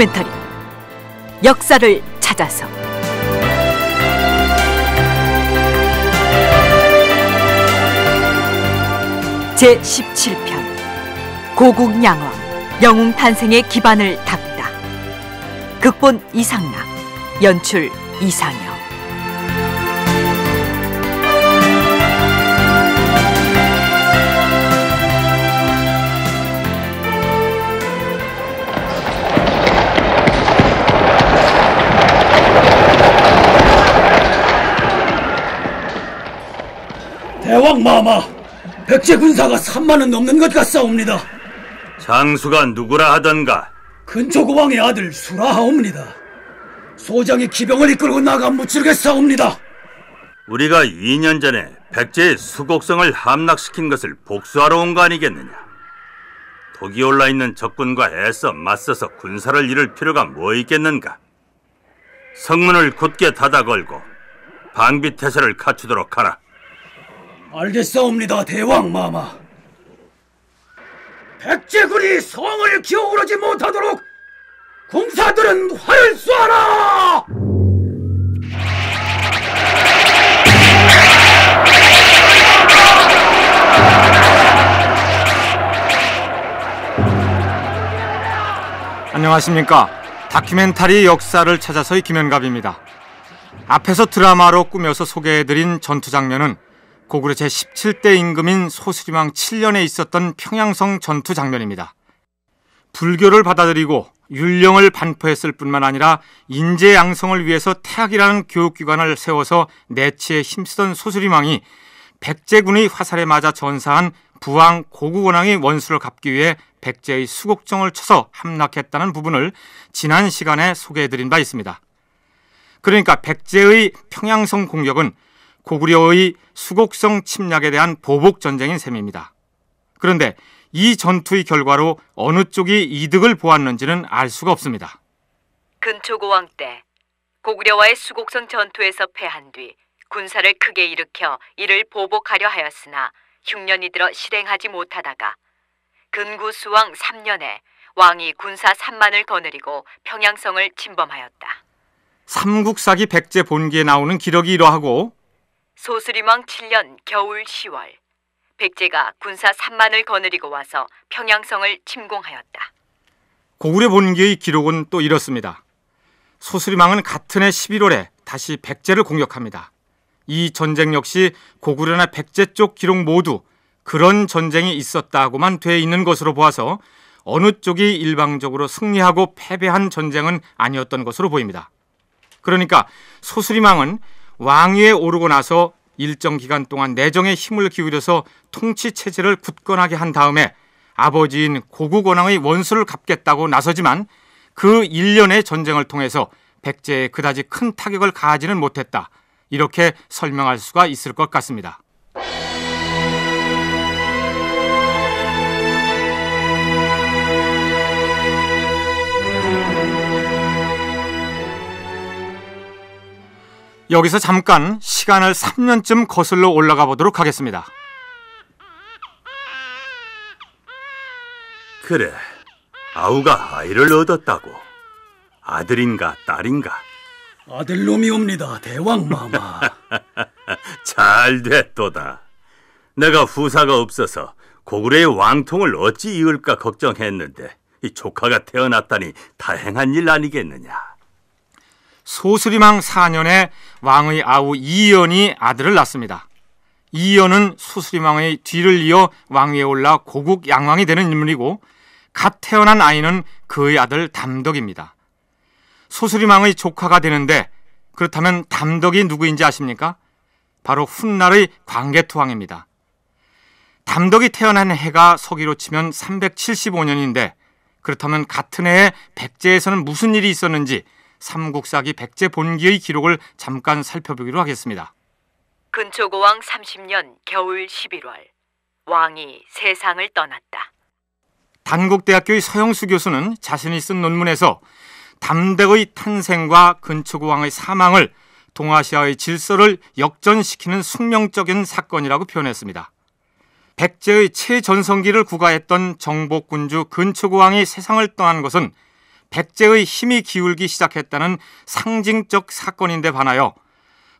다큐멘터리 역사를 찾아서 제 17편 고국양왕 영웅 탄생의 기반을 닦다 극본 이상락 연출 이상영 마마 백제 군사가 3만은 넘는 것 같사옵니다. 장수가 누구라 하던가? 근초고왕의 아들 수라하옵니다. 소장이 기병을 이끌고 나가 무찌르겠사옵니다. 우리가 2년 전에 백제의 수곡성을 함락시킨 것을 복수하러 온 거 아니겠느냐? 독이 올라있는 적군과 애써 맞서서 군사를 잃을 필요가 뭐 있겠는가? 성문을 곧게 닫아 걸고 방비태세를 갖추도록 하라. 알겠사옵니다, 대왕 마마. 백제군이 성을 기어오르지 못하도록 궁사들은 활을 쏘아라! 안녕하십니까. 다큐멘터리 역사를 찾아서의 김현갑입니다. 앞에서 드라마로 꾸며서 소개해드린 전투 장면은 고구려 제17대 임금인 소수림왕 7년에 있었던 평양성 전투 장면입니다. 불교를 받아들이고 율령을 반포했을 뿐만 아니라 인재 양성을 위해서 태학이라는 교육기관을 세워서 내치에 힘쓰던 소수림왕이 백제군의 화살에 맞아 전사한 부왕 고구원왕의 원수를 갚기 위해 백제의 수곡정을 쳐서 함락했다는 부분을 지난 시간에 소개해드린 바 있습니다. 그러니까 백제의 평양성 공격은 고구려의 수곡성 침략에 대한 보복 전쟁인 셈입니다. 그런데 이 전투의 결과로 어느 쪽이 이득을 보았는지는 알 수가 없습니다. 근초고왕 때 고구려와의 수곡성 전투에서 패한 뒤 군사를 크게 일으켜 이를 보복하려 하였으나 흉년이 들어 실행하지 못하다가 근구수왕 3년에 왕이 군사 3만을 거느리고 평양성을 침범하였다. 삼국사기 백제 본기에 나오는 기록이 이러하고 소수림왕 7년 겨울 10월 백제가 군사 3만을 거느리고 와서 평양성을 침공하였다. 고구려 본기의 기록은 또 이렇습니다. 소수림왕은 같은 해 11월에 다시 백제를 공격합니다. 이 전쟁 역시 고구려나 백제 쪽 기록 모두 그런 전쟁이 있었다고만 돼 있는 것으로 보아서 어느 쪽이 일방적으로 승리하고 패배한 전쟁은 아니었던 것으로 보입니다. 그러니까 소수림왕은 왕위에 오르고 나서 일정 기간 동안 내정에 힘을 기울여서 통치 체제를 굳건하게 한 다음에 아버지인 고국 원왕의 원수를 갚겠다고 나서지만 그 일련의 전쟁을 통해서 백제에 그다지 큰 타격을 가하지는 못했다. 이렇게 설명할 수가 있을 것 같습니다. 여기서 잠깐 시간을 3년쯤 거슬러 올라가 보도록 하겠습니다. 그래, 아우가 아이를 얻었다고. 아들인가 딸인가? 아들놈이옵니다, 대왕 마마. 잘 됐도다. 내가 후사가 없어서 고구려의 왕통을 어찌 이을까 걱정했는데 이 조카가 태어났다니 다행한 일 아니겠느냐. 소수림왕 4년에 왕의 아우 이연이 아들을 낳습니다. 이연은 소수림왕의 뒤를 이어 왕위에 올라 고국 양왕이 되는 인물이고 갓 태어난 아이는 그의 아들 담덕입니다. 소수림왕의 조카가 되는데 그렇다면 담덕이 누구인지 아십니까? 바로 훗날의 광개토왕입니다. 담덕이 태어난 해가 서기로 치면 375년인데 그렇다면 같은 해에 백제에서는 무슨 일이 있었는지 삼국사기 백제 본기의 기록을 잠깐 살펴보기로 하겠습니다. 근초고왕 30년 겨울 11월 왕이 세상을 떠났다. 단국대학교의 서영수 교수는 자신이 쓴 논문에서 담대의 탄생과 근초고왕의 사망을 동아시아의 질서를 역전시키는 숙명적인 사건이라고 표현했습니다. 백제의 최전성기를 구가했던 정복군주 근초고왕이 세상을 떠난 것은 백제의 힘이 기울기 시작했다는 상징적 사건인데 반하여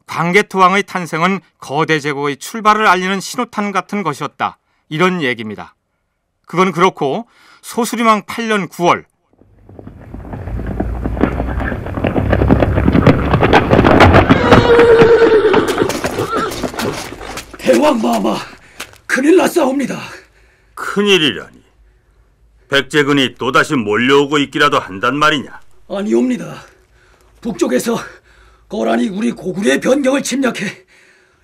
광개토왕의 탄생은 거대 제국의 출발을 알리는 신호탄 같은 것이었다. 이런 얘기입니다. 그건 그렇고 소수림왕 8년 9월 대왕마마 큰일 났사옵니다. 큰일이라니. 백제군이 또다시 몰려오고 있기라도 한단 말이냐? 아니옵니다. 북쪽에서 거란이 우리 고구려의 변경을 침략해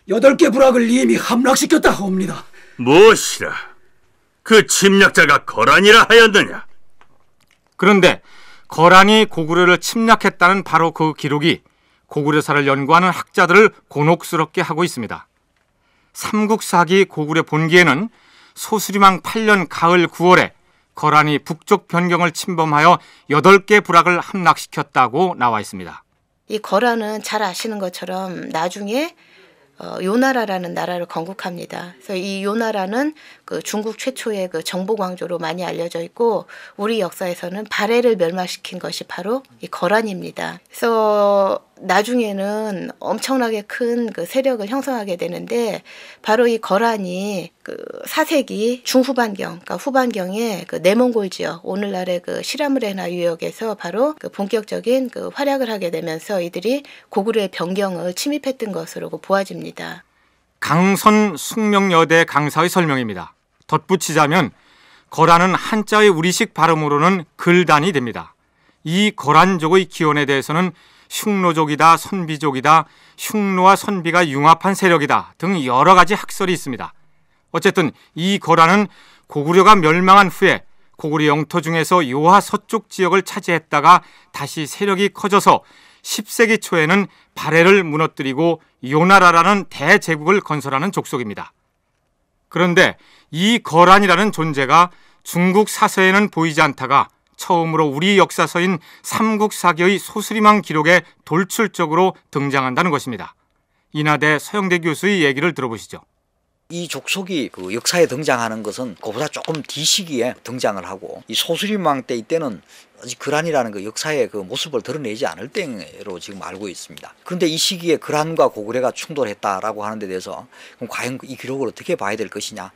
여덟 개 부락을 이미 함락시켰다 하옵니다. 무엇이라? 그 침략자가 거란이라 하였느냐? 그런데 거란이 고구려를 침략했다는 바로 그 기록이 고구려사를 연구하는 학자들을 곤혹스럽게 하고 있습니다. 삼국사기 고구려 본기에는 소수림왕 8년 가을 9월에 거란이 북쪽 변경을 침범하여 8개 부락을 함락시켰다고 나와 있습니다. 이 거란은 잘 아시는 것처럼 나중에 어, 요나라라는 나라를 건국합니다. 그래서 이 요나라는 그 중국 최초의 그정보광조로 많이 알려져 있고 우리 역사에서는 발해를 멸망시킨 것이 바로 이 거란입니다. 그래서 나중에는 엄청나게 큰 그 세력을 형성하게 되는데 바로 이 거란이 그 사색이 중후반경, 그러니까 후반경에 그 내몽골 지역, 오늘날의 그 시라무레나 유역에서 바로 그 본격적인 그 활약을 하게 되면서 이들이 고구려의 변경을 침입했던 것으로 그 보아집니다. 강선 숙명여대 강사의 설명입니다. 덧붙이자면 거란은 한자의 우리식 발음으로는 글단이 됩니다. 이 거란족의 기원에 대해서는 흉노족이다, 선비족이다, 흉노와 선비가 융합한 세력이다 등 여러 가지 학설이 있습니다. 어쨌든 이 거란은 고구려가 멸망한 후에 고구려 영토 중에서 요하 서쪽 지역을 차지했다가 다시 세력이 커져서 10세기 초에는 발해를 무너뜨리고 요나라라는 대제국을 건설하는 족속입니다. 그런데 이 거란이라는 존재가 중국 사서에는 보이지 않다가 처음으로 우리 역사서인 삼국사기의 소수리망 기록에 돌출적으로 등장한다는 것입니다. 이나대 서영대 교수의 얘기를 들어보시죠. 이 족속이 그 역사에 등장하는 것은 그보다 조금 뒤 시기에 등장을 하고 이소수림왕때 이때는 아직 그란이라는 그 역사의 그 모습을 드러내지 않을 때로 지금 알고 있습니다. 그런데 이 시기에 그란과 고구려가 충돌했다라고 하는 데 대해서 그럼 과연 이 기록을 어떻게 봐야 될 것이냐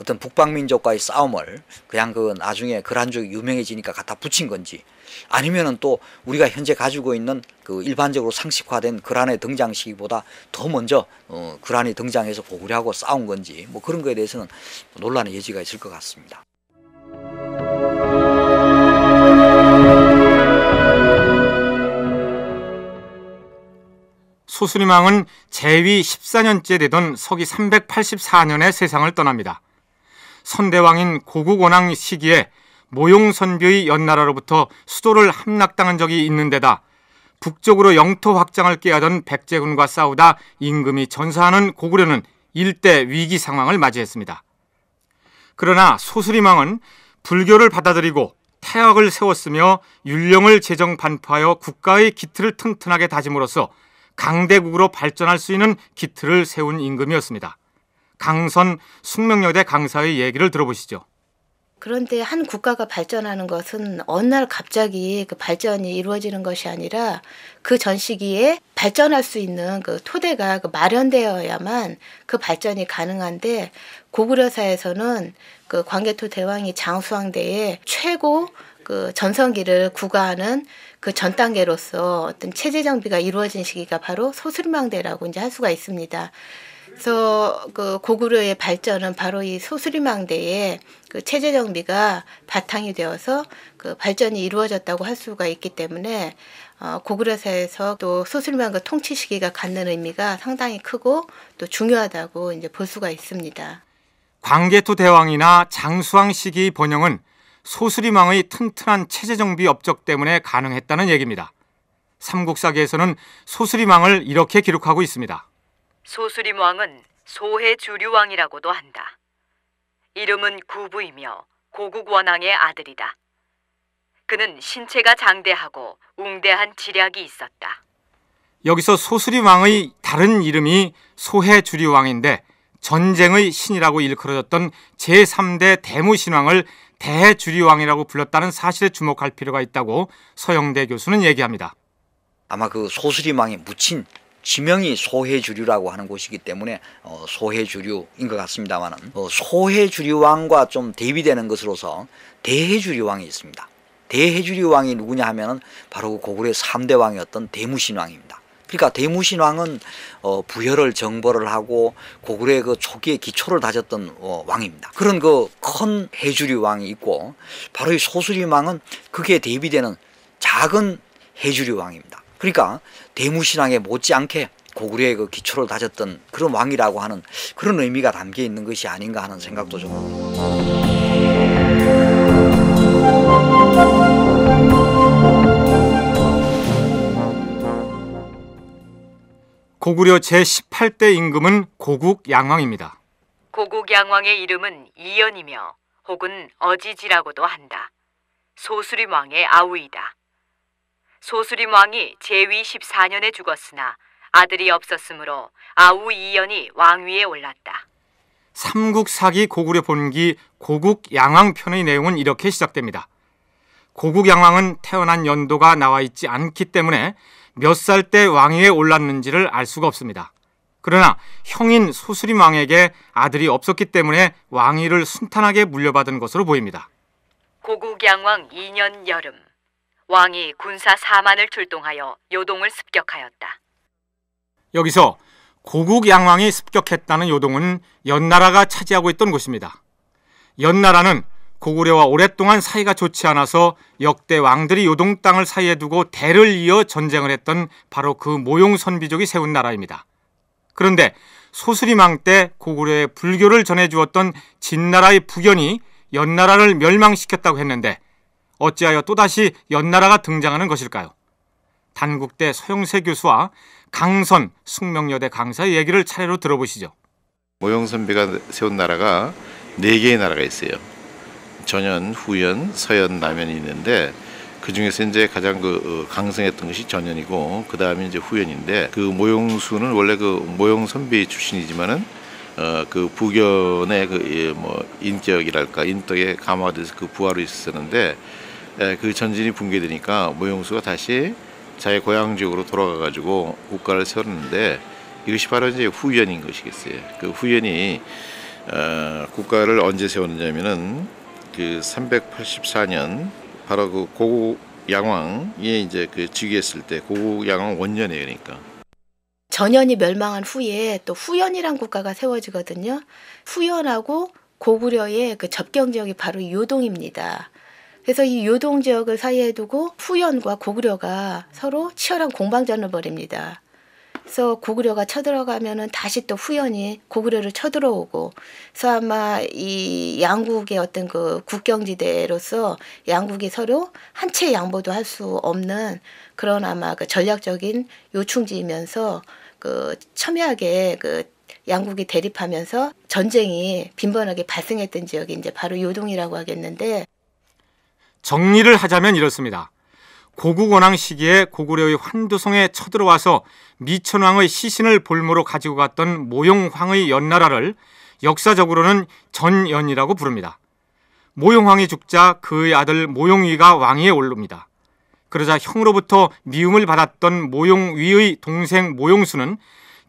어떤 북방민족과의 싸움을 그냥 그 나중에 그란족이 유명해지니까 갖다 붙인 건지 아니면은 또 우리가 현재 가지고 있는 그 일반적으로 상식화된 그란의 등장 시기보다 더 먼저 어, 그란이 등장해서 고구려하고 싸운 건지 뭐 그런 거에 대해서는 논란의 여지가 있을 것 같습니다. 소수리망은 재위 14년째 되던 서기 384년에 세상을 떠납니다. 선대왕인 고국원왕 시기에 모용선비의 연나라로부터 수도를 함락당한 적이 있는데다 북쪽으로 영토 확장을 꾀하던 백제군과 싸우다 임금이 전사하는 고구려는 일대 위기 상황을 맞이했습니다. 그러나 소수리망은 불교를 받아들이고 태학을 세웠으며 율령을 재정 반포하여 국가의 기틀을 튼튼하게 다짐으로써 강대국으로 발전할 수 있는 기틀을 세운 임금이었습니다. 강선 숙명여대 강사의 얘기를 들어보시죠. 그런데 한 국가가 발전하는 것은 어느 날 갑자기 그 발전이 이루어지는 것이 아니라 그 전 시기에 발전할 수 있는 그 토대가 그 마련되어야만 그 발전이 가능한데 고구려사에서는 그 광개토 대왕이 장수왕 대에 최고 그 전성기를 구가하는 그전 단계로서 어떤 체제 정비가 이루어진 시기가 바로 소수림망대라고 이제 할 수가 있습니다. 그래서 그 고구려의 발전은 바로 이 소수림망대의 그 체제 정비가 바탕이 되어서 그 발전이 이루어졌다고 할 수가 있기 때문에 어, 고구려사에서 또 소수림망과 그 통치 시기가 갖는 의미가 상당히 크고 또 중요하다고 이제 볼 수가 있습니다. 광개토 대왕이나 장수왕 시기 번영은 소수림왕의 튼튼한 체제 정비 업적 때문에 가능했다는 얘기입니다. 삼국사기에서는 소수림왕을 이렇게 기록하고 있습니다. 소수림왕은 소해 주류왕이라고도 한다. 이름은 구부이며 고국 원왕의 아들이다. 그는 신체가 장대하고 웅대한 지략이 있었다. 여기서 소수림왕의 다른 이름이 소해 주류왕인데 전쟁의 신이라고 일컬어졌던 제3대 대무신왕을 대주리왕이라고 불렸다는 사실에 주목할 필요가 있다고 서영대 교수는 얘기합니다. 아마 그소수리왕에 묻힌 지명이 소해주류라고 하는 곳이기 때문에 어, 소해주류인 것 같습니다만 어, 소해주류왕과 좀 대비되는 것으로서 대해주류왕이 있습니다. 대해주류왕이 누구냐 하면 바로 그 고구려의 3대 왕이었던 대무신왕입니다. 그러니까 대무신왕은 어, 부여를 정벌을 하고 고구려의 그 초기에 기초를 다졌던 어, 왕입니다. 그런 그 큰 해주리 왕이 있고 바로 이 소수리 왕은 그게 대비되는 작은 해주리 왕입니다. 그러니까 대무신왕에 못지않게 고구려의 그 기초를 다졌던 그런 왕이라고 하는 그런 의미가 담겨 있는 것이 아닌가 하는 생각도 좀 합니다. 고구려 제18대 임금은 고국 양왕입니다. 고국 양왕의 이름은 이연이며 혹은 어지지라고도 한다. 소수림 왕의 아우이다. 소수림 왕이 제위 14년에 죽었으나 아들이 없었으므로 아우 이연이 왕위에 올랐다. 삼국 사기 고구려 본기 고국 양왕 편의 내용은 이렇게 시작됩니다. 고국 양왕은 태어난 연도가 나와 있지 않기 때문에 몇살때 왕위에 올랐는지를 알 수가 없습니다. 그러나 형인 소수림 왕에게 아들이 없었기 때문에 왕위를 순탄하게 물려받은 것으로 보입니다. 고국양왕 2년 여름 왕이 군사 4만을 출동하여 요동을 습격하였다. 여기서 고국양왕이 습격했다는 요동은 연나라가 차지하고 있던 곳입니다. 연나라는 고구려와 오랫동안 사이가 좋지 않아서 역대 왕들이 요동 땅을 사이에 두고 대를 이어 전쟁을 했던 바로 그 모용 선비족이 세운 나라입니다. 그런데 소수림왕때고구려의 불교를 전해주었던 진나라의 부견이 연나라를 멸망시켰다고 했는데 어찌하여 또다시 연나라가 등장하는 것일까요? 단국대 서영세 교수와 강선 숙명여대 강사의 얘기를 차례로 들어보시죠. 모용 선비가 세운 나라가 네 개의 나라가 있어요. 전현, 후연, 서연, 남연이 있는데 그 중에서 이제 가장 그 어, 강성했던 것이 전연이고 그 다음에 이제 후연인데 그 모용수는 원래 그 모용 선비 출신이지만은 어그 부견의 그뭐 예, 인격이랄까 인덕에 감화돼서 그 부하로 있었는데 예, 그 전진이 붕괴되니까 모용수가 다시 자기 고향 지역으로 돌아가 가지고 국가를 세웠는데 이것이 바로 이제 후연인 것이겠어요. 그 후연이 어, 국가를 언제 세웠느냐면은 그 384년 바로 그 고구 양왕이 이제 그 즉위했을 때 고구 양왕 원년이에요, 그러니까. 전현이 멸망한 후에 또 후연이란 국가가 세워지거든요. 후연하고 고구려의 그 접경 지역이 바로 요동입니다. 그래서 이 요동 지역을 사이에 두고 후연과 고구려가 서로 치열한 공방전을 벌입니다. 그래서 고구려가 쳐들어가면은 다시 또 후연이 고구려를 쳐들어오고 그래서 아마 이 양국의 어떤 그 국경지대로서 양국이 서로 한 채 양보도 할 수 없는 그런 아마 그 전략적인 요충지이면서 그 첨예하게 그 양국이 대립하면서 전쟁이 빈번하게 발생했던 지역이 이제 바로 요동이라고 하겠는데 정리를 하자면 이렇습니다. 고국원왕 시기에 고구려의 환두성에 쳐들어와서 미천왕의 시신을 볼모로 가지고 갔던 모용황의 연나라를 역사적으로는 전연이라고 부릅니다. 모용황이 죽자 그의 아들 모용위가 왕위에 오릅니다. 그러자 형으로부터 미움을 받았던 모용위의 동생 모용수는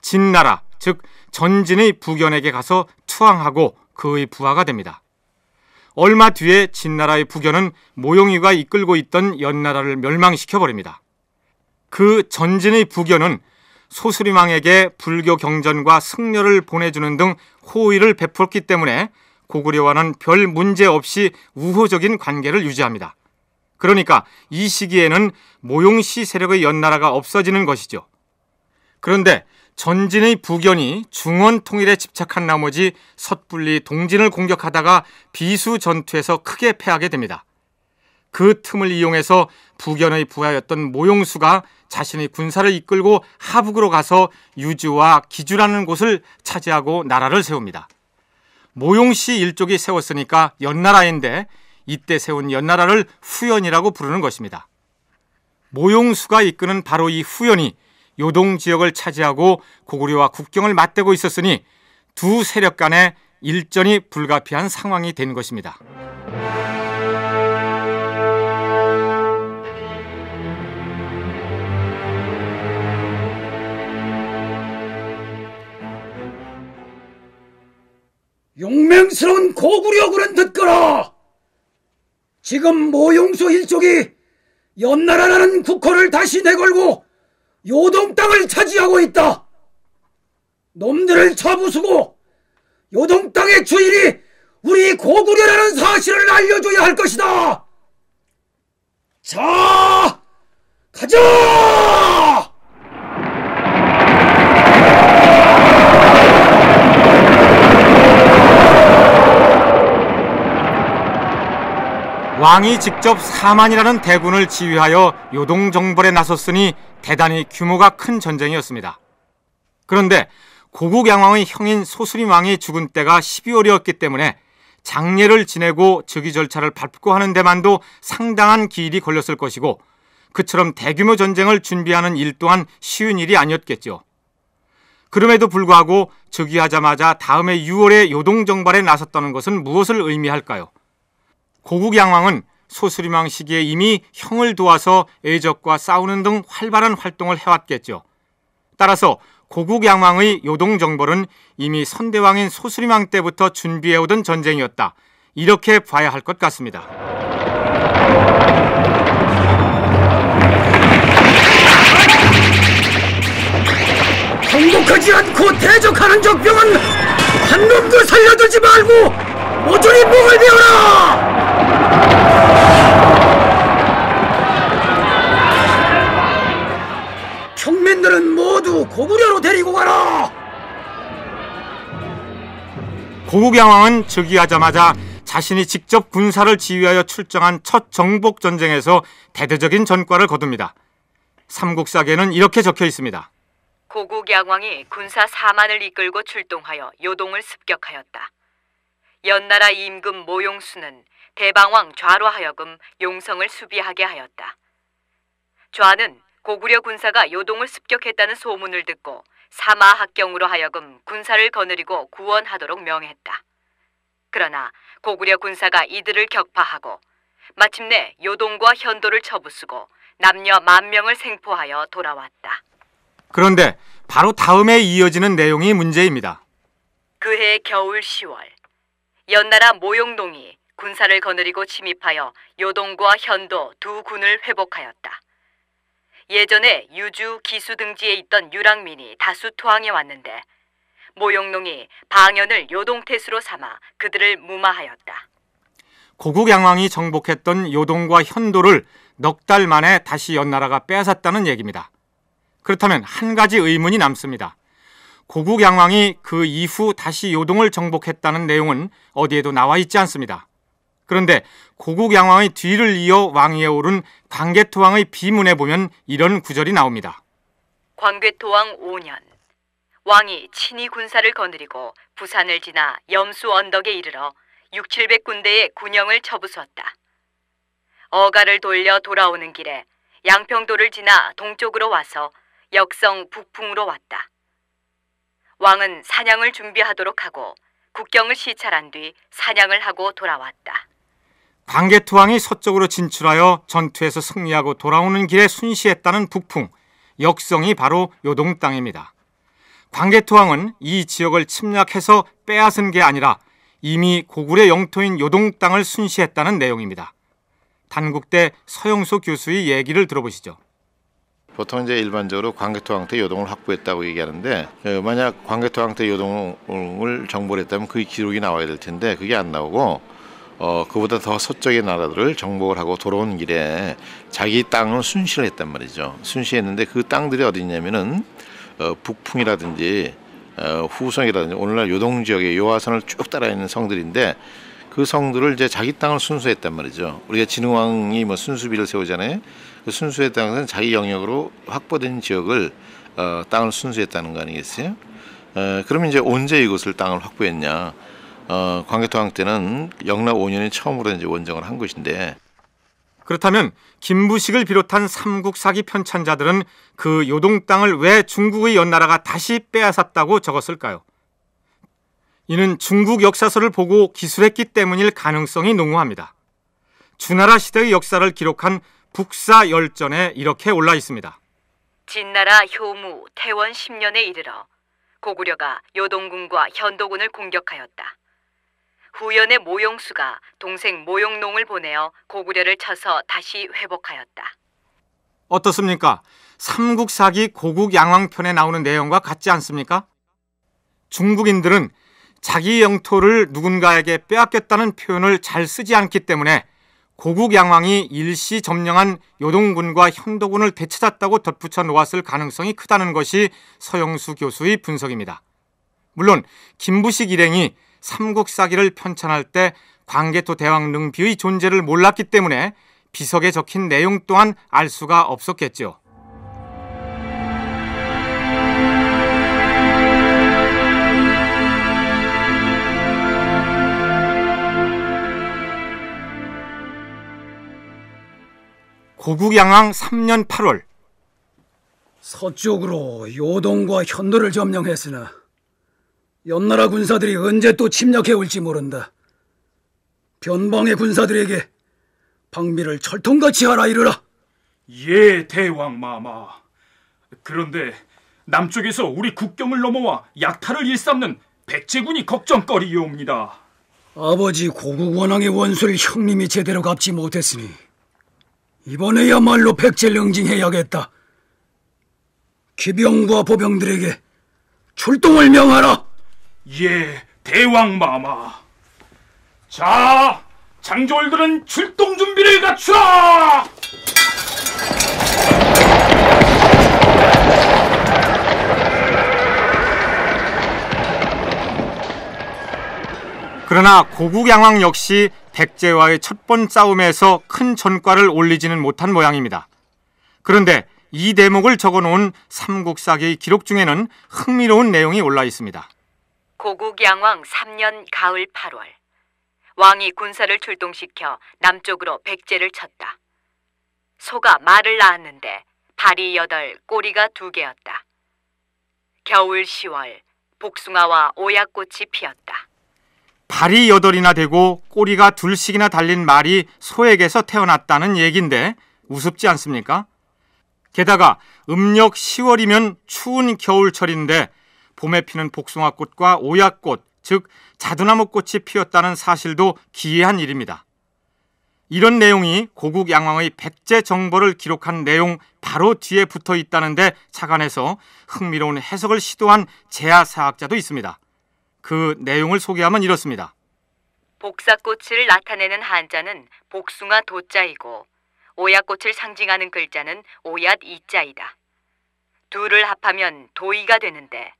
진나라, 즉 전진의 부견에게 가서 투항하고 그의 부하가 됩니다. 얼마 뒤에 진나라의 부견은 모용이가 이끌고 있던 연나라를 멸망시켜버립니다. 그 전진의 부견은 소수리왕에게 불교 경전과 승려를 보내주는 등 호의를 베풀었기 때문에 고구려와는 별 문제 없이 우호적인 관계를 유지합니다. 그러니까 이 시기에는 모용시 세력의 연나라가 없어지는 것이죠. 그런데 전진의 부견이 중원 통일에 집착한 나머지 섣불리 동진을 공격하다가 비수 전투에서 크게 패하게 됩니다. 그 틈을 이용해서 부견의 부하였던 모용수가 자신의 군사를 이끌고 하북으로 가서 유주와 기주라는 곳을 차지하고 나라를 세웁니다. 모용씨 일족이 세웠으니까 연나라인데 이때 세운 연나라를 후연이라고 부르는 것입니다. 모용수가 이끄는 바로 이 후연이 요동 지역을 차지하고 고구려와 국경을 맞대고 있었으니 두 세력 간의 일전이 불가피한 상황이 된 것입니다. 용맹스러운 고구려군은 듣거라! 지금 모용소 일족이 연나라라는 국호를 다시 내걸고 요동 땅을 차지하고 있다. 놈들을 처부수고 요동 땅의 주인이 우리 고구려라는 사실을 알려줘야 할 것이다. 자, 가자! 왕이 직접 사만이라는 대군을 지휘하여 요동 정벌에 나섰으니 대단히 규모가 큰 전쟁이었습니다. 그런데 고국 양왕의 형인 소수림 왕이 죽은 때가 12월이었기 때문에 장례를 지내고 즉위 절차를 밟고 하는 데만도 상당한 기일이 걸렸을 것이고 그처럼 대규모 전쟁을 준비하는 일 또한 쉬운 일이 아니었겠죠. 그럼에도 불구하고 즉위하자마자 다음해 6월에 요동정발에 나섰다는 것은 무엇을 의미할까요? 고국 양왕은 소수림왕 시기에 이미 형을 도와서 애적과 싸우는 등 활발한 활동을 해왔겠죠. 따라서 고국 양왕의 요동 정벌은 이미 선대왕인 소수림왕 때부터 준비해오던 전쟁이었다. 이렇게 봐야 할 것 같습니다. 정복하지 않고 대적하는 적병은 한 놈도 살려두지 말고 모조리 목을 비워라! 경민들은 모두 고구려로 데리고 가라! 고국양왕은 즉위하자마자 자신이 직접 군사를 지휘하여 출정한 첫 정복 전쟁에서 대대적인 전과를 거둡니다. 삼국사계는 이렇게 적혀 있습니다. 고국 양왕이 군사 4만을 이끌고 출동하여 요동을 습격하였다. 연나라 임금 모용수는 대방왕 좌로 하여금 용성을 수비하게 하였다. 좌는 고구려 군사가 요동을 습격했다는 소문을 듣고 사마학경으로 하여금 군사를 거느리고 구원하도록 명했다. 그러나 고구려 군사가 이들을 격파하고 마침내 요동과 현도를 처부수고 남녀 만 명을 생포하여 돌아왔다. 그런데 바로 다음에 이어지는 내용이 문제입니다. 그해 겨울 10월 연나라 모용농이 군사를 거느리고 침입하여 요동과 현도 두 군을 회복하였다. 예전에 유주, 기수 등지에 있던 유랑민이 다수 토항에 왔는데 모용농이 방연을 요동태수로 삼아 그들을 무마하였다. 고국 양왕이 정복했던 요동과 현도를 넉 달 만에 다시 연나라가 빼앗았다는 얘기입니다. 그렇다면 한 가지 의문이 남습니다. 고국 양왕이 그 이후 다시 요동을 정복했다는 내용은 어디에도 나와 있지 않습니다. 그런데 고국 양왕의 뒤를 이어 왕위에 오른 광개토왕의 비문에 보면 이런 구절이 나옵니다. 광개토왕 5년 왕이 친히 군사를 거느리고 부산을 지나 염수 언덕에 이르러 6, 700군대의 군영을 쳐부수었다. 어가를 돌려 돌아오는 길에 양평도를 지나 동쪽으로 와서 역성 북풍으로 왔다. 왕은 사냥을 준비하도록 하고 국경을 시찰한 뒤 사냥을 하고 돌아왔다. 광개토 왕이 서쪽으로 진출하여 전투에서 승리하고 돌아오는 길에 순시했다는 북풍, 역성이 바로 요동 땅입니다. 광개토 왕은 이 지역을 침략해서 빼앗은 게 아니라 이미 고구려 영토인 요동 땅을 순시했다는 내용입니다. 단국대 서영소 교수의 얘기를 들어보시죠. 보통 이제 일반적으로 광개토왕때 요동을 확보했다고 얘기하는데 예, 만약 광개토왕때 요동을 정보를 했다면 그 기록이 나와야 될 텐데 그게 안 나오고 어, 그보다 더 서쪽의 나라들을 정복을 하고 돌아온 길에 자기 땅을 순시를 했단 말이죠. 순시했는데 그 땅들이 어디 있냐면은 어, 북풍이라든지 어, 후성이라든지 오늘날 요동 지역의 요하선을 쭉 따라 있는 성들인데 그 성들을 이제 자기 땅을 순수했단 말이죠. 우리가 진흥왕이 뭐 순수비를 세우잖아요. 그 순수의 땅은 자기 영역으로 확보된 지역을 어, 땅을 순수했다는 거 아니겠어요? 어, 그러면 이제 언제 이곳을 땅을 확보했냐? 어, 광개토왕 때는 영락 5년이 처음으로 이제 원정을 한 것인데 그렇다면 김부식을 비롯한 삼국 사기 편찬자들은 그 요동 땅을 왜 중국의 연나라가 다시 빼앗았다고 적었을까요? 이는 중국 역사서를 보고 기술했기 때문일 가능성이 농후합니다. 주나라 시대의 역사를 기록한 북사 열전에 이렇게 올라 있습니다. 진나라 효무 태원 10년에 이르러 고구려가 요동군과 현도군을 공격하였다. 후연의 모용수가 동생 모용농을 보내어 고구려를 쳐서 다시 회복하였다. 어떻습니까? 삼국사기 고국 양왕편에 나오는 내용과 같지 않습니까? 중국인들은 자기 영토를 누군가에게 빼앗겼다는 표현을 잘 쓰지 않기 때문에 고국 양왕이 일시 점령한 요동군과 현도군을 되찾았다고 덧붙여 놓았을 가능성이 크다는 것이 서영수 교수의 분석입니다. 물론 김부식 일행이 삼국사기를 편찬할 때 광개토 대왕 능비의 존재를 몰랐기 때문에 비석에 적힌 내용 또한 알 수가 없었겠지요. 고국양왕 3년 8월 서쪽으로 요동과 현도를 점령했으나 연나라 군사들이 언제 또 침략해 올지 모른다. 변방의 군사들에게 방미를 철통같이 하라 이르라. 예, 대왕 마마. 그런데 남쪽에서 우리 국경을 넘어와 약탈을 일삼는 백제군이 걱정거리이옵니다. 아버지 고국원왕의 원수를 형님이 제대로 갚지 못했으니 이번에야말로 백제령징해야겠다. 기병과 보병들에게 출동을 명하라. 예, 대왕 마마. 자, 장졸들은 출동 준비를 갖추라. 그러나 고국 양왕 역시 백제와의 첫 번 싸움에서 큰 전과를 올리지는 못한 모양입니다. 그런데 이 대목을 적어놓은 삼국사기의 기록 중에는 흥미로운 내용이 올라 있습니다. 고국양왕 3년 가을 8월 왕이 군사를 출동시켜 남쪽으로 백제를 쳤다. 소가 말을 낳았는데 발이 여덟, 꼬리가 두 개였다. 겨울 10월 복숭아와 오약꽃이 피었다. 발이 여덟이나 되고 꼬리가 둘씩이나 달린 말이 소에게서 태어났다는 얘긴데 우습지 않습니까? 게다가 음력 10월이면 추운 겨울철인데 봄에 피는 복숭아꽃과 오약꽃, 즉 자두나무꽃이 피었다는 사실도 기이한 일입니다. 이런 내용이 고국 양왕의 백제 정보를 기록한 내용 바로 뒤에 붙어 있다는데 착안해서 흥미로운 해석을 시도한 제아 사학자도 있습니다. 그 내용을 소개하면 이렇습니다. 복사꽃을 나타내는 한자는 복숭아 도자이고 오얏꽃을 상징하는 글자는 오얏 이자이다. 둘을 합하면 도이가 되는데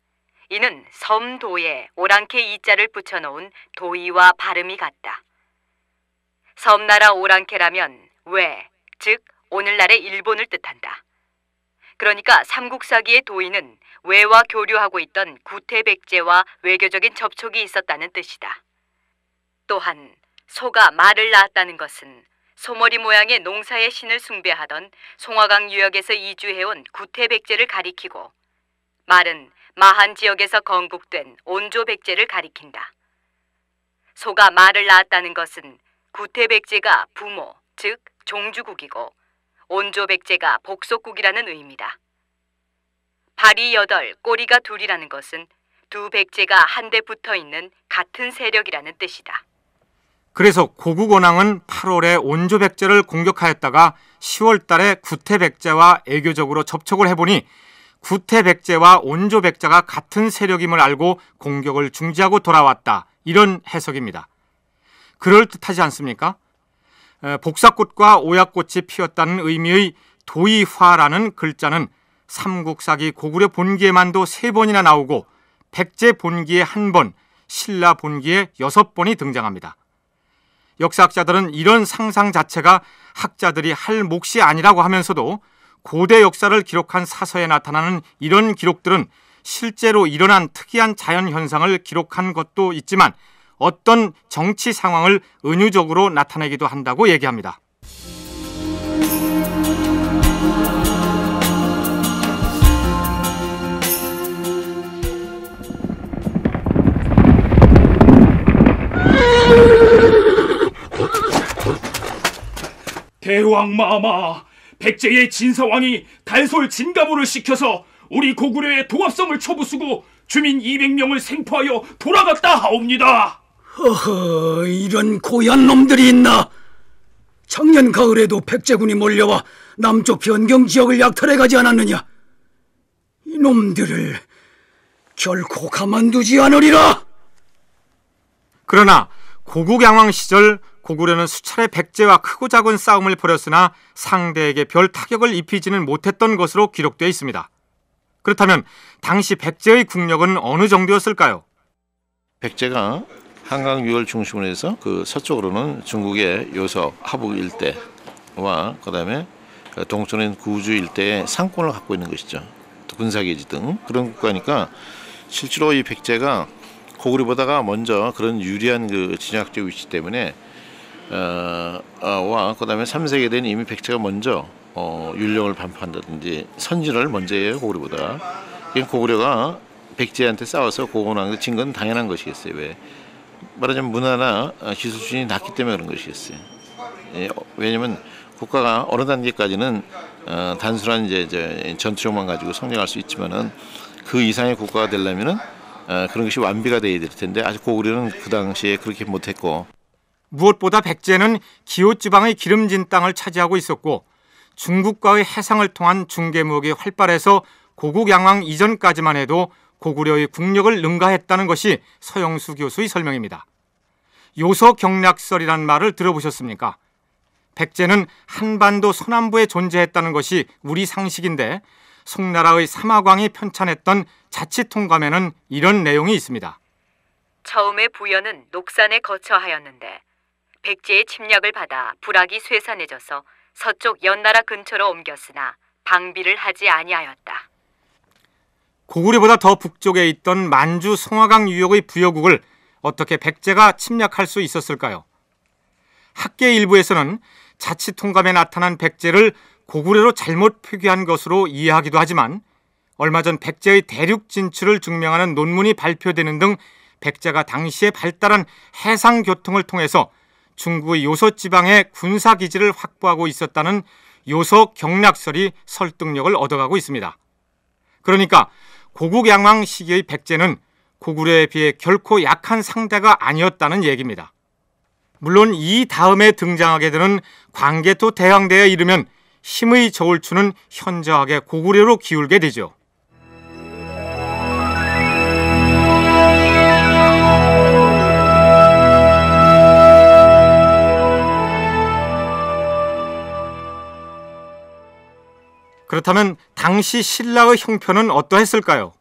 이는 섬도에 오랑캐 이자를 붙여놓은 도이와 발음이 같다. 섬나라 오랑캐라면 왜, 즉 오늘날의 일본을 뜻한다. 그러니까 삼국사기의 도이는 외와 교류하고 있던 구태백제와 외교적인 접촉이 있었다는 뜻이다. 또한 소가 말을 낳았다는 것은 소머리 모양의 농사의 신을 숭배하던 송화강 유역에서 이주해온 구태백제를 가리키고 말은 마한 지역에서 건국된 온조백제를 가리킨다. 소가 말을 낳았다는 것은 구태백제가 부모, 즉 종주국이고 온조백제가 복속국이라는 의미다. 발이 여덟, 꼬리가 둘이라는 것은 두 백제가 한데 붙어 있는 같은 세력이라는 뜻이다. 그래서 고국원왕은 8월에 온조 백제를 공격하였다가 10월 달에 구태 백제와 애교적으로 접촉을 해보니 구태 백제와 온조 백제가 같은 세력임을 알고 공격을 중지하고 돌아왔다. 이런 해석입니다. 그럴듯하지 않습니까? 복사꽃과 오약꽃이 피었다는 의미의 도의화라는 글자는 삼국사기 고구려 본기에만도 세 번이나 나오고 백제 본기에 한 번, 신라 본기에 여섯 번이 등장합니다. 역사학자들은 이런 상상 자체가 학자들이 할 몫이 아니라고 하면서도 고대 역사를 기록한 사서에 나타나는 이런 기록들은 실제로 일어난 특이한 자연 현상을 기록한 것도 있지만 어떤 정치 상황을 은유적으로 나타내기도 한다고 얘기합니다. 대왕 마마, 백제의 진서왕이 달솔 진가보를 시켜서 우리 고구려의 동합성을 초부수고 주민 200명을 생포하여 돌아갔다 하옵니다. 허허, 이런 고얀 놈들이 있나? 작년 가을에도 백제군이 몰려와 남쪽 변경 지역을 약탈해 가지 않았느냐? 이놈들을 결코 가만두지 않으리라! 그러나 고국양왕 시절 고구려는 수차례 백제와 크고 작은 싸움을 벌였으나 상대에게 별 타격을 입히지는 못했던 것으로 기록되어 있습니다. 그렇다면 당시 백제의 국력은 어느 정도였을까요? 백제가 한강 유월 중심으로 해서 그 서쪽으로는 중국의 요서 하북 일대와 그다음에 그 동쪽은 구주 일대의 상권을 갖고 있는 것이죠. 군사기지 등 그런 국가니까 실제로 이 백제가 고구려보다가 먼저 그런 유리한 그 진학적 위치 때문에 어,와 어, 그다음에 3세기된 이미 백제가 먼저 어, 율령을 반포한다든지 선진을 먼저 해요 고구려보다 그러니까 고구려가 백제한테 싸워서 고구려한테 진건 당연한 것이겠어요 왜 말하자면 문화나 어, 기술 수준이 낮기 때문에 그런 것이겠어요 예, 어, 왜냐면 국가가 어느 단계까지는 어, 단순한 이제 전투력만 가지고 성장할 수 있지만은 그 이상의 국가가 되려면은 어, 그런 것이 완비가 돼야 될 텐데 아직 고구려는 그 당시에 그렇게 못했고 무엇보다 백제는 기호지방의 기름진 땅을 차지하고 있었고 중국과의 해상을 통한 중개무역이 활발해서 고국양왕 이전까지만 해도 고구려의 국력을 능가했다는 것이 서영수 교수의 설명입니다. 요서 경략설이란 말을 들어보셨습니까? 백제는 한반도 서남부에 존재했다는 것이 우리 상식인데 송나라의 사마광이 편찬했던 자치통감에는 이런 내용이 있습니다. 처음에 부여는 녹산에 거처하였는데 백제의 침략을 받아 불악이 쇠산해져서 서쪽 연나라 근처로 옮겼으나 방비를 하지 아니하였다. 고구려보다 더 북쪽에 있던 만주 송화강 유역의 부여국을 어떻게 백제가 침략할 수 있었을까요? 학계 일부에서는 자치 통감에 나타난 백제를 고구려로 잘못 표기한 것으로 이해하기도 하지만 얼마 전 백제의 대륙 진출을 증명하는 논문이 발표되는 등 백제가 당시에 발달한 해상 교통을 통해서 중국의 요소 지방에 군사 기지를 확보하고 있었다는 요소 경락설이 설득력을 얻어가고 있습니다. 그러니까 고국 양왕 시기의 백제는 고구려에 비해 결코 약한 상대가 아니었다는 얘기입니다. 물론 이 다음에 등장하게 되는 광개토 대왕대에 이르면 힘의 저울추는 현저하게 고구려로 기울게 되죠. 그렇다면 당시 신라의 형편은 어떠했을까요?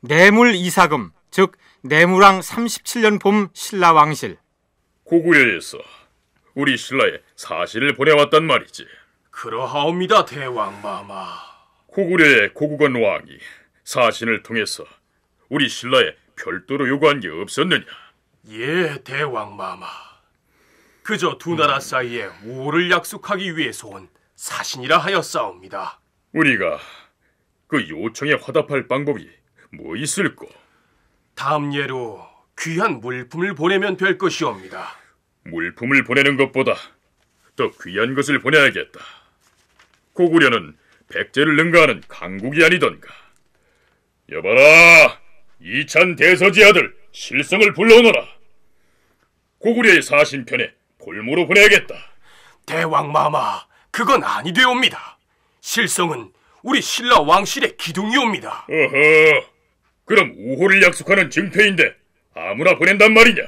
뇌물 이사금, 즉내물왕 37년 봄 신라 왕실. 고구려에서 우리 신라에 사실을 보내왔단 말이지. 그러하옵니다, 대왕 마마. 고구려의 고국원 왕이 사신을 통해서 우리 신라에 별도로 요구한 게 없었느냐? 예, 대왕 마마. 그저 두 나라 음. 사이에 우호를 약속하기 위해서 온 사신이라 하여 싸웁니다. 우리가 그 요청에 화답할 방법이 뭐있을꼬 다음 예로 귀한 물품을 보내면 될 것이옵니다. 물품을 보내는 것보다 더 귀한 것을 보내야겠다. 고구려는 백제를 능가하는 강국이 아니던가. 여봐라, 이찬 대서지 아들 실성을 불러오너라. 고구려의 사신편에 볼모로 보내야겠다. 대왕 마마, 그건 아니되옵니다. 실성은 우리 신라 왕실의 기둥이옵니다. 어허, 그럼 우호를 약속하는 증패인데 아무나 보낸단 말이냐?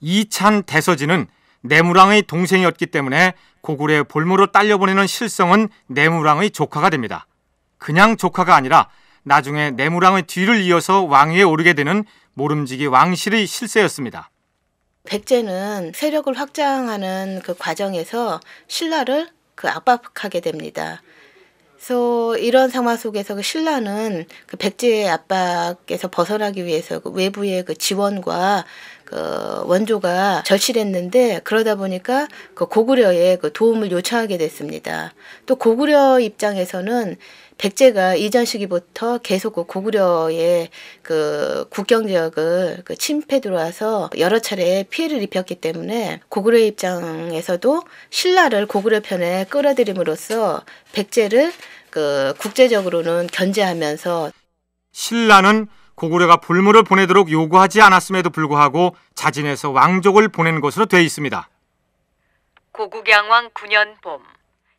이찬 대서진은 내무랑의 동생이었기 때문에 고구려의 볼모로 딸려보내는 실성은 내무랑의 조카가 됩니다. 그냥 조카가 아니라 나중에 내무랑의 뒤를 이어서 왕위에 오르게 되는 모름지기 왕실의 실세였습니다. 백제는 세력을 확장하는 그 과정에서 신라를 그 압박하게 됩니다. 그래서 이런 상황 속에서 그 신라는 그 백제의 압박에서 벗어나기 위해서 그 외부의 그 지원과 그 원조가 절실했는데 그러다 보니까 그 고구려의 그 도움을 요청하게 됐습니다. 또 고구려 입장에서는 백제가 이전시기부터 계속 그 고구려의 그 국경 지역을 그 침패 들어와서 여러 차례 피해를 입혔기 때문에 고구려 입장에서도 신라를 고구려 편에 끌어들임으로써 백제를 그 국제적으로는 견제하면서 신라는 고구려가 불물을 보내도록 요구하지 않았음에도 불구하고 자진해서 왕족을 보낸 것으로 되어 있습니다. 고국양왕 9년 봄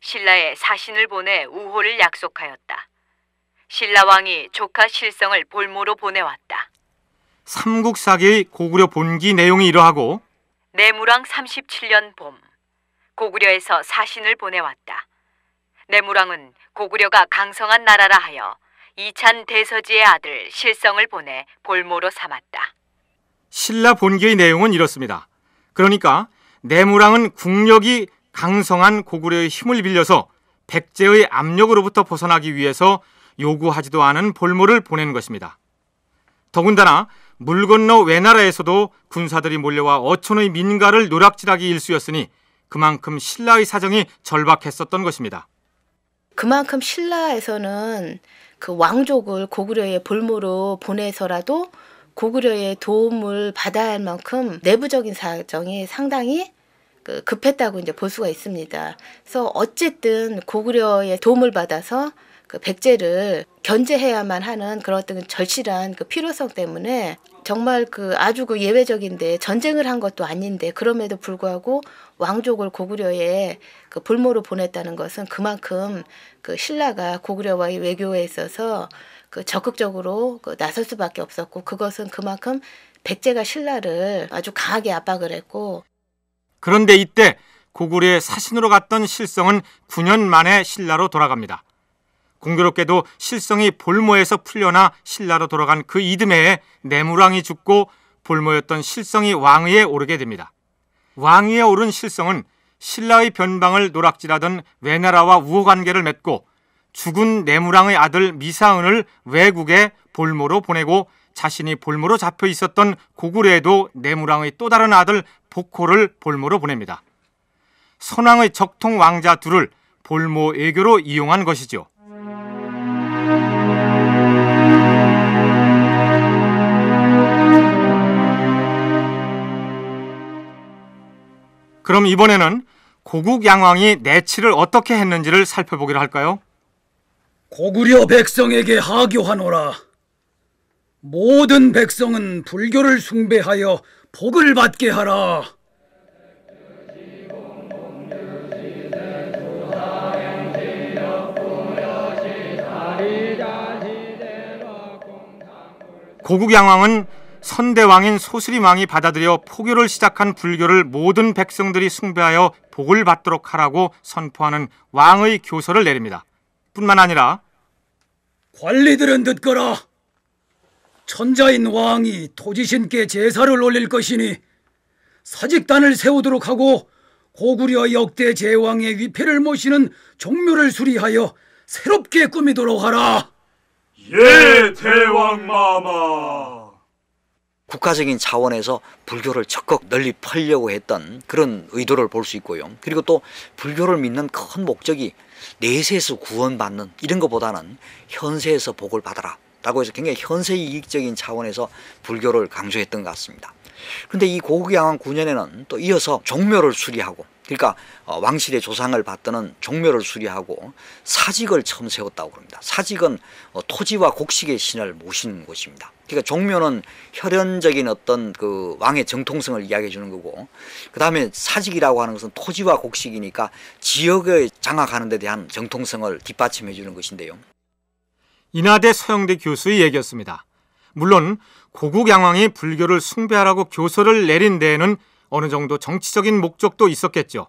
신라에 사신을 보내 우호를 약속하였다. 신라왕이 조카 실성을 볼모로 보내왔다. 삼국사기 고구려 본기 내용이 이러하고 내무랑 37년 봄 고구려에서 사신을 보내왔다. 내무랑은 고구려가 강성한 나라라 하여 이찬 대서지의 아들 실성을 보내 볼모로 삼았다. 신라 본기의 내용은 이렇습니다. 그러니까 내무랑은 국력이 강성한 고구려의 힘을 빌려서 백제의 압력으로부터 벗어나기 위해서 요구하지도 않은 볼모를 보낸 것입니다. 더군다나 물 건너 외나라에서도 군사들이 몰려와 어촌의 민가를 노략질하기 일쑤였으니 그만큼 신라의 사정이 절박했었던 것입니다. 그만큼 신라에서는 그 왕족을 고구려의 볼모로 보내서라도 고구려의 도움을 받아야 할 만큼 내부적인 사정이 상당히 그 급했다고 이제 볼 수가 있습니다. 그래서 어쨌든 고구려의 도움을 받아서 그 백제를 견제해야만 하는 그런 어떤 절실한 그 필요성 때문에 정말 그 아주 그 예외적인데 전쟁을 한 것도 아닌데 그럼에도 불구하고 왕족을 고구려에 그 볼모로 보냈다는 것은 그만큼 그 신라가 고구려와의 외교에 있어서 그 적극적으로 그 나설 수밖에 없었고 그것은 그만큼 백제가 신라를 아주 강하게 압박을 했고 그런데 이때 고구려의 사신으로 갔던 실성은 9년 만에 신라로 돌아갑니다. 공교롭게도 실성이 볼모에서 풀려나 신라로 돌아간 그 이듬해에 내무랑이 죽고 볼모였던 실성이 왕위에 오르게 됩니다. 왕위에 오른 실성은 신라의 변방을 노락질하던 외나라와 우호관계를 맺고 죽은 내무랑의 아들 미사은을 외국의 볼모로 보내고 자신이 볼모로 잡혀 있었던 고구려에도 내무랑의 또 다른 아들 보코를 볼모로 보냅니다. 선왕의 적통 왕자 둘을 볼모 애교로 이용한 것이죠. 그럼 이번에는 고국 양왕이 내치를 어떻게 했는지를 살펴보기로 할까요? 고구려 백성에게 하교하노라. 모든 백성은 불교를 숭배하여 복을 받게 하라. 고국양왕은 선대왕인 소스리왕이 받아들여 포교를 시작한 불교를 모든 백성들이 숭배하여 복을 받도록 하라고 선포하는 왕의 교서를 내립니다. 뿐만 아니라 관리들은 듣거라. 천자인 왕이 토지신께 제사를 올릴 것이니 사직단을 세우도록 하고 고구려 역대 제왕의 위패를 모시는 종묘를 수리하여 새롭게 꾸미도록 하라. 예, 대왕 마마. 국가적인 차원에서 불교를 적극 널리 팔려고 했던 그런 의도를 볼 수 있고요. 그리고 또 불교를 믿는 큰 목적이 내세에서 구원받는 이런 것보다는 현세에서 복을 받아라. 라고 해서 굉장히 현세이익적인 차원에서 불교를 강조했던 것 같습니다. 그런데 이 고국양왕 9년에는 또 이어서 종묘를 수리하고 그러니까 어, 왕실의 조상을 받드는 종묘를 수리하고 사직을 처음 세웠다고 그니다 사직은 어, 토지와 곡식의 신을 모시 곳입니다. 그러니까 종묘는 혈연적인 어떤 그 왕의 정통성을 이야기해 주는 거고 그 다음에 사직이라고 하는 것은 토지와 곡식이니까 지역을 장악하는 데 대한 정통성을 뒷받침해 주는 것인데요. 인하대 서영대 교수의 얘기였습니다. 물론 고국 양왕이 불교를 숭배하라고 교서를 내린 데에는 어느 정도 정치적인 목적도 있었겠죠.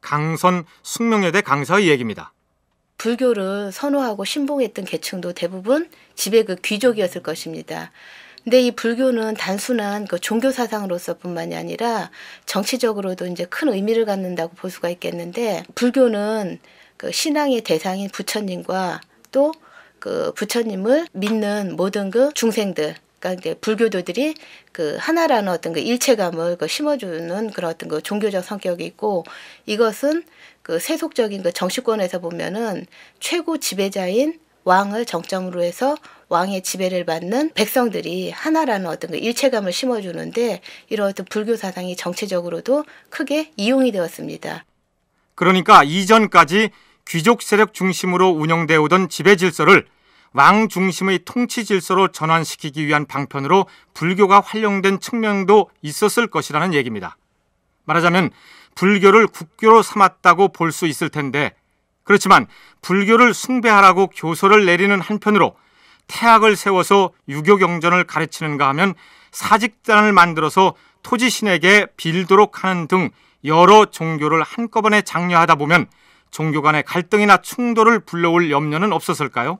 강선 숙명여대 강사의 얘기입니다. 불교를 선호하고 신봉했던 계층도 대부분 집배그 귀족이었을 것입니다. 근데 이 불교는 단순한 그 종교 사상으로서뿐만이 아니라 정치적으로도 이제 큰 의미를 갖는다고 볼 수가 있겠는데 불교는 그 신앙의 대상인 부처님과 또그 부처님을 믿는 모든 그 중생들 그러니까 이제 불교도들이 그 하나라는 어떤 그 일체감을 그 심어주는 그런 어떤 그 종교적 성격이 있고 이것은 그 세속적인 그 정치권에서 보면은 최고 지배자인 왕을 정점으로 해서 왕의 지배를 받는 백성들이 하나라는 어떤 그 일체감을 심어주는데 이런 어떤 불교 사상이 정체적으로도 크게 이용이 되었습니다. 그러니까 이전까지 귀족 세력 중심으로 운영되어 오던 지배 질서를 왕 중심의 통치 질서로 전환시키기 위한 방편으로 불교가 활용된 측면도 있었을 것이라는 얘기입니다. 말하자면 불교를 국교로 삼았다고 볼 수 있을 텐데 그렇지만 불교를 숭배하라고 교서를 내리는 한편으로 태학을 세워서 유교 경전을 가르치는가 하면 사직단을 만들어서 토지신에게 빌도록 하는 등 여러 종교를 한꺼번에 장려하다 보면 종교 간의 갈등이나 충돌을 불러올 염려는 없었을까요?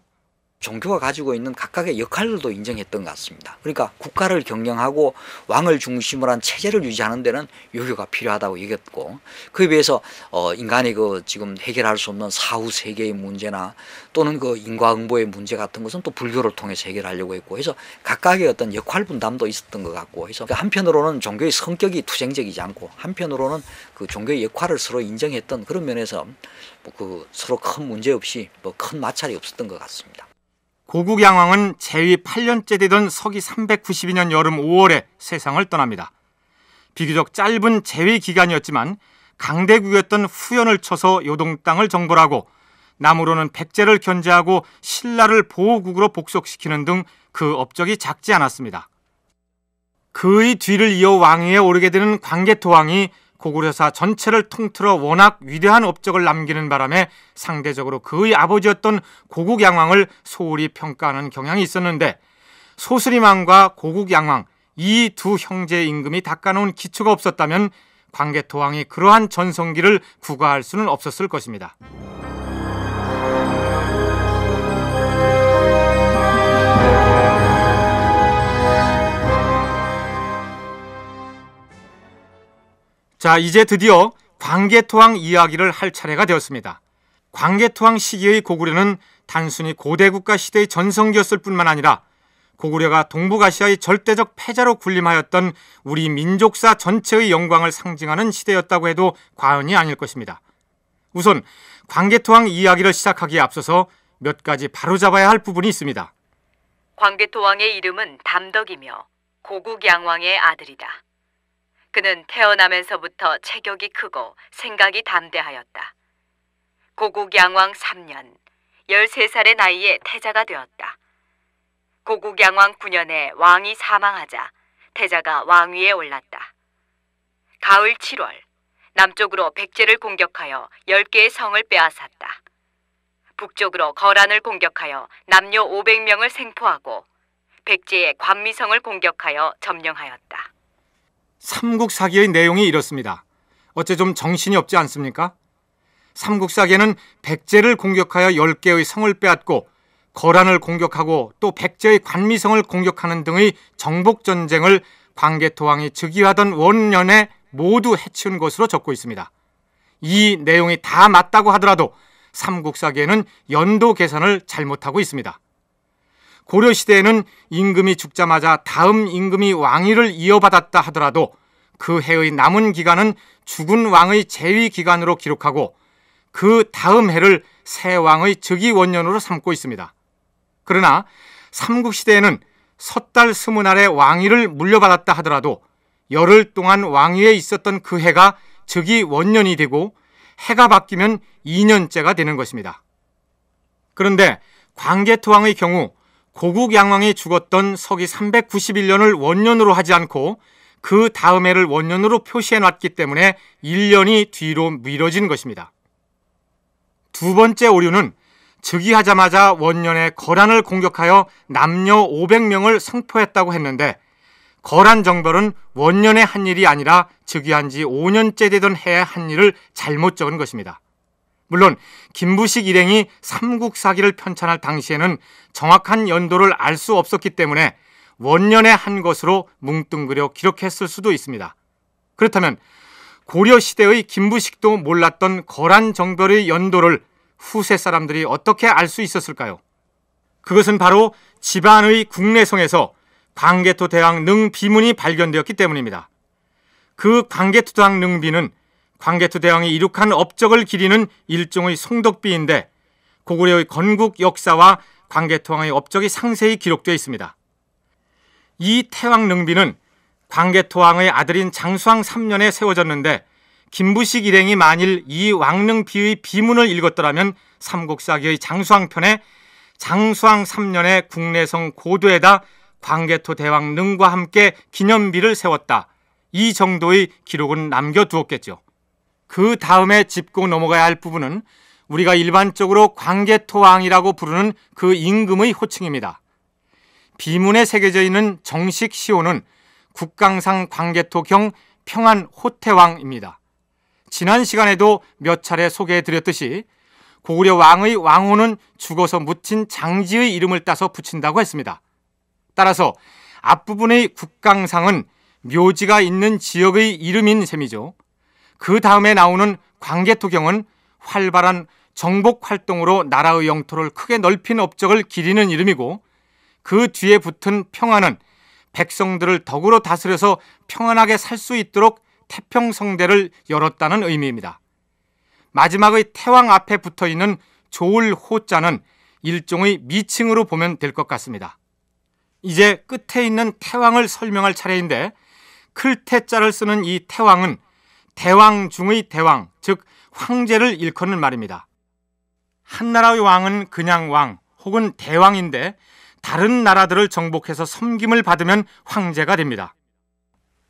종교가 가지고 있는 각각의 역할들도 인정했던 것 같습니다. 그러니까 국가를 경영하고 왕을 중심으로 한 체제를 유지하는 데는 유교가 필요하다고 여겼고 그에 비해서 어인간이그 지금 해결할 수 없는 사후 세계의 문제나 또는 그 인과응보의 문제 같은 것은 또 불교를 통해서 해결하려고 했고 해서 각각의 어떤 역할 분담도 있었던 것 같고 해서 그 한편으로는 종교의 성격이 투쟁적이지 않고 한편으로는 그 종교의 역할을 서로 인정했던 그런 면에서 뭐 그 서로 큰 문제 없이 뭐 큰 마찰이 없었던 것 같습니다. 고국 양왕은 재위 8년째 되던 서기 392년 여름 5월에 세상을 떠납니다. 비교적 짧은 재위 기간이었지만 강대국이었던 후연을 쳐서 요동 땅을 정벌하고 남으로는 백제를 견제하고 신라를 보호국으로 복속시키는 등 그 업적이 작지 않았습니다. 그의 뒤를 이어 왕위에 오르게 되는 광개토왕이 고구려사 전체를 통틀어 워낙 위대한 업적을 남기는 바람에 상대적으로 그의 아버지였던 고국양왕을 소홀히 평가하는 경향이 있었는데 소수림왕과 고국양왕 이 두 형제의 임금이 닦아놓은 기초가 없었다면 광개토왕이 그러한 전성기를 구가할 수는 없었을 것입니다. 자, 이제 드디어 광개토왕 이야기를 할 차례가 되었습니다. 광개토왕 시기의 고구려는 단순히 고대 국가 시대의 전성기였을 뿐만 아니라 고구려가 동북아시아의 절대적 패자로 군림하였던 우리 민족사 전체의 영광을 상징하는 시대였다고 해도 과언이 아닐 것입니다. 우선 광개토왕 이야기를 시작하기에 앞서서 몇 가지 바로잡아야 할 부분이 있습니다. 광개토왕의 이름은 담덕이며 고국양왕의 아들이다. 그는 태어나면서부터 체격이 크고 생각이 담대하였다. 고국 양왕 3년, 13살의 나이에 태자가 되었다. 고국 양왕 9년에 왕이 사망하자 태자가 왕위에 올랐다. 가을 7월, 남쪽으로 백제를 공격하여 10개의 성을 빼앗았다. 북쪽으로 거란을 공격하여 남녀 500명을 생포하고 백제의 관미성을 공격하여 점령하였다. 삼국사기의 내용이 이렇습니다. 어째 좀 정신이 없지 않습니까? 삼국사기에는 백제를 공격하여 열개의 성을 빼앗고 거란을 공격하고 또 백제의 관미성을 공격하는 등의 정복전쟁을 광개토왕이 즉위하던 원년에 모두 해치운 것으로 적고 있습니다. 이 내용이 다 맞다고 하더라도 삼국사기에는 연도 계산을 잘못하고 있습니다. 고려시대에는 임금이 죽자마자 다음 임금이 왕위를 이어받았다 하더라도 그 해의 남은 기간은 죽은 왕의 재위 기간으로 기록하고 그 다음 해를 새 왕의 즉위 원년으로 삼고 있습니다. 그러나 삼국시대에는 섣달 스무 날에 왕위를 물려받았다 하더라도 열흘 동안 왕위에 있었던 그 해가 즉위 원년이 되고 해가 바뀌면 2년째가 되는 것입니다. 그런데 광개토왕의 경우 고국 양왕이 죽었던 서기 391년을 원년으로 하지 않고 그 다음 해를 원년으로 표시해 놨기 때문에 1년이 뒤로 미뤄진 것입니다. 두 번째 오류는 즉위하자마자 원년에 거란을 공격하여 남녀 500명을 성포했다고 했는데 거란 정벌은 원년에 한 일이 아니라 즉위한 지 5년째 되던 해에 한 일을 잘못 적은 것입니다. 물론 김부식 일행이 삼국사기를 편찬할 당시에는 정확한 연도를 알 수 없었기 때문에 원년에 한 것으로 뭉뚱그려 기록했을 수도 있습니다. 그렇다면 고려 시대의 김부식도 몰랐던 거란 정별의 연도를 후세 사람들이 어떻게 알 수 있었을까요? 그것은 바로 집안의 국내성에서 광개토 대왕 능비문이 발견되었기 때문입니다. 그 광개토 대왕 능비는 광개토 대왕이 이룩한 업적을 기리는 일종의 송덕비인데 고구려의 건국 역사와 광개토왕의 업적이 상세히 기록되어 있습니다. 이 태왕릉비는 광개토왕의 아들인 장수왕 3년에 세워졌는데 김부식 일행이 만일 이 왕릉비의 비문을 읽었더라면 삼국사기의 장수왕 편에 장수왕 3년에 국내성 고도에다 광개토 대왕 릉과 함께 기념비를 세웠다. 이 정도의 기록은 남겨두었겠죠. 그 다음에 짚고 넘어가야 할 부분은 우리가 일반적으로 광개토왕이라고 부르는 그 임금의 호칭입니다. 비문에 새겨져 있는 정식 시호는 국강상 광개토경 평안 호태왕입니다. 지난 시간에도 몇 차례 소개해 드렸듯이 고구려 왕의 왕호는 죽어서 묻힌 장지의 이름을 따서 붙인다고 했습니다. 따라서 앞부분의 국강상은 묘지가 있는 지역의 이름인 셈이죠. 그 다음에 나오는 광개토경은 활발한 정복 활동으로 나라의 영토를 크게 넓힌 업적을 기리는 이름이고 그 뒤에 붙은 평화는 백성들을 덕으로 다스려서 평안하게 살 수 있도록 태평성대를 열었다는 의미입니다. 마지막의 태왕 앞에 붙어 있는 조울호자는 일종의 미칭으로 보면 될 것 같습니다. 이제 끝에 있는 태왕을 설명할 차례인데 클태자를 쓰는 이 태왕은 대왕 중의 대왕, 즉 황제를 일컫는 말입니다. 한 나라의 왕은 그냥 왕 혹은 대왕인데 다른 나라들을 정복해서 섬김을 받으면 황제가 됩니다.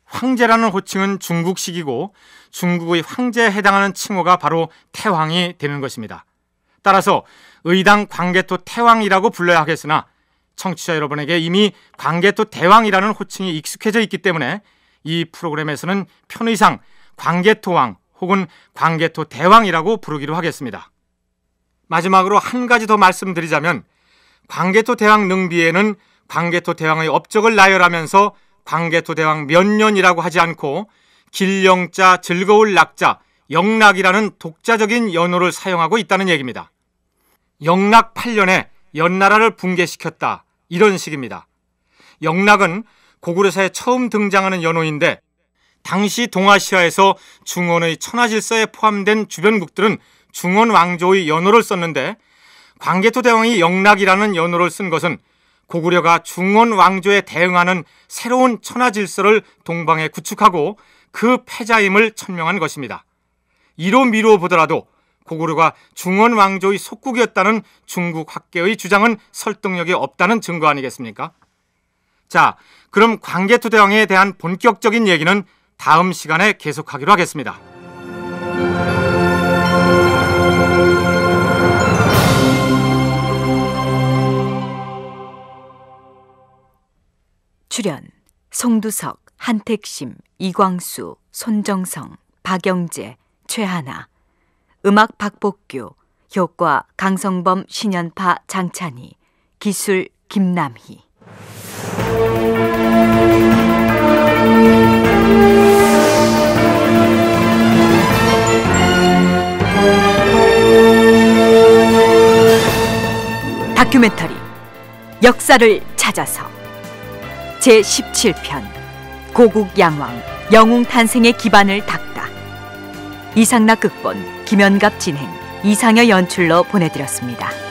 황제라는 호칭은 중국식이고 중국의 황제에 해당하는 칭호가 바로 태왕이 되는 것입니다. 따라서 의당 광개토 태왕이라고 불러야 하겠으나 청취자 여러분에게 이미 광개토 대왕이라는 호칭이 익숙해져 있기 때문에 이 프로그램에서는 편의상 광개토왕 혹은 광개토 대왕이라고 부르기로 하겠습니다. 마지막으로 한 가지 더 말씀드리자면 광개토 대왕 능비에는 광개토 대왕의 업적을 나열하면서 광개토 대왕 몇 년이라고 하지 않고 길영자 즐거울 낙자 영락이라는 독자적인 연호를 사용하고 있다는 얘기입니다. 영락 8년에 연나라를 붕괴시켰다 이런 식입니다. 영락은 고구려사에 처음 등장하는 연호인데 당시 동아시아에서 중원의 천하질서에 포함된 주변국들은 중원 왕조의 연호를 썼는데 광개토 대왕이 영락이라는 연호를 쓴 것은 고구려가 중원 왕조에 대응하는 새로운 천하질서를 동방에 구축하고 그 패자임을 천명한 것입니다. 이로 미루어 보더라도 고구려가 중원 왕조의 속국이었다는 중국 학계의 주장은 설득력이 없다는 증거 아니겠습니까? 자, 그럼 광개토 대왕에 대한 본격적인 얘기는 다음 시간에 계속하기로 하겠습니다. 출연 송두석, 한택심, 이광수, 손정성, 박영재, 최하나 음악 박복규, 효과 강성범, 신연파, 장찬희, 기술 김남희 다큐멘터리 역사를 찾아서 제 17편 고국 양왕 영웅 탄생의 기반을 닦다 이상락 극본 김연갑 진행 이상여 연출로 보내드렸습니다.